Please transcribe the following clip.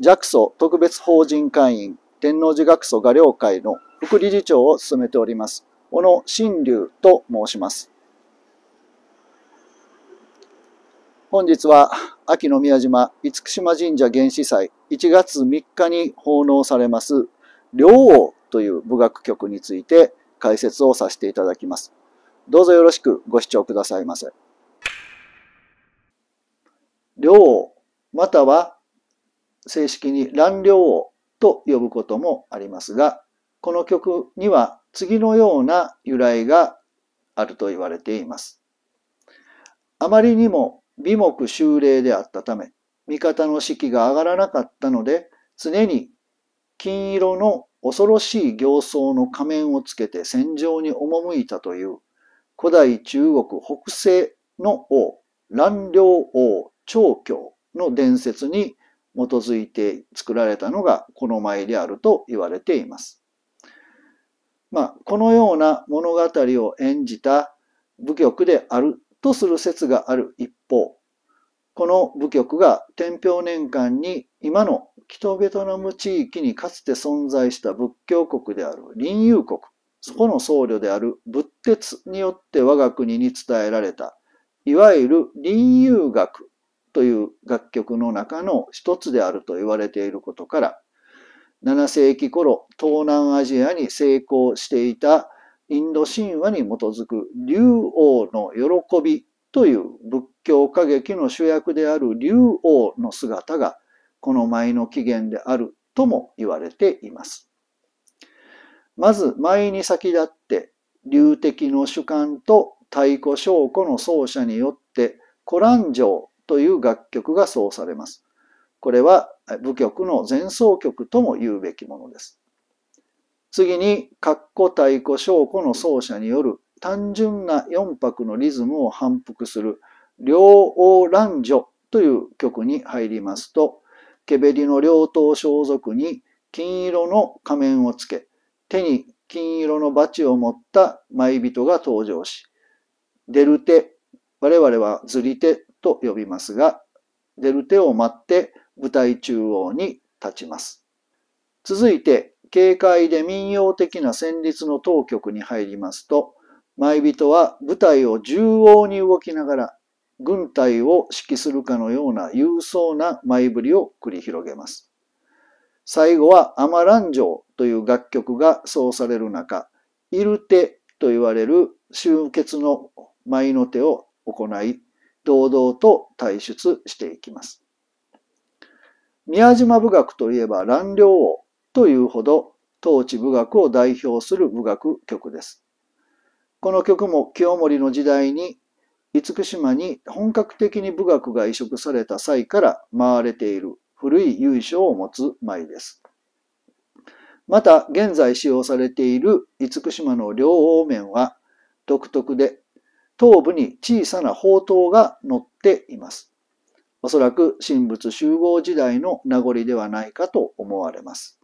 弱素特別法人会員天王寺学祖画寮会の副理事長を務めております小野新龍と申します本日は秋の宮島厳島神社原始祭1月3日に奉納されます両王という部楽曲について解説をさせていただきますどうぞよろしくご視聴くださいませ両王または正式に乱領王と呼ぶこともありますが、この曲には次のような由来があると言われています。あまりにも美目修霊であったため、味方の士気が上がらなかったので、常に金色の恐ろしい形相の仮面をつけて戦場に赴いたという古代中国北西の王、蘭陵王長教の伝説に基づいて作られたのがこの舞であると言われています。まあ、このような物語を演じた舞曲であるとする説がある一方、この舞曲が天平年間に今の北ベトナム地域にかつて存在した仏教国である林友国、そこの僧侶である仏鉄によって我が国に伝えられた、いわゆる林友学という楽曲の中の一つであると言われていることから、7世紀頃、東南アジアに成功していたインド神話に基づく竜王の喜びという仏教歌劇の主役である竜王の姿がこの舞の起源であるとも言われています。まず舞に先立って龍的の主観と太鼓証拠の奏者によってコラン城という楽曲がそうされます。これは舞曲の前奏曲とも言うべきものです。次に、括弧太鼓小鼓の奏者による単純な4拍のリズムを反復する両王乱女という曲に入りますと、ケベリの両刀装束に金色の仮面をつけ、手に金色のバチを持った舞人が登場し、デルテ、我々はずり手と呼びますが、出る手を待って舞台中央に立ちます。続いて、軽快で民謡的な旋律の当局に入りますと、舞人は舞台を縦横に動きながら、軍隊を指揮するかのような勇壮な舞振りを繰り広げます。最後はアマランジョという楽曲が奏される中、イルテと言われる集結の舞の手を行い、堂々と退出していきます。宮島武学といえば蘭陵王というほど統治武学を代表する武学曲です。この曲も清盛の時代に厳島に本格的に武学が移植された際から回れている古い由緒を持つ舞です。また現在使用されている厳島の両方面は独特で頭部に小さな宝刀が載っています。おそらく神仏集合時代の名残ではないかと思われます。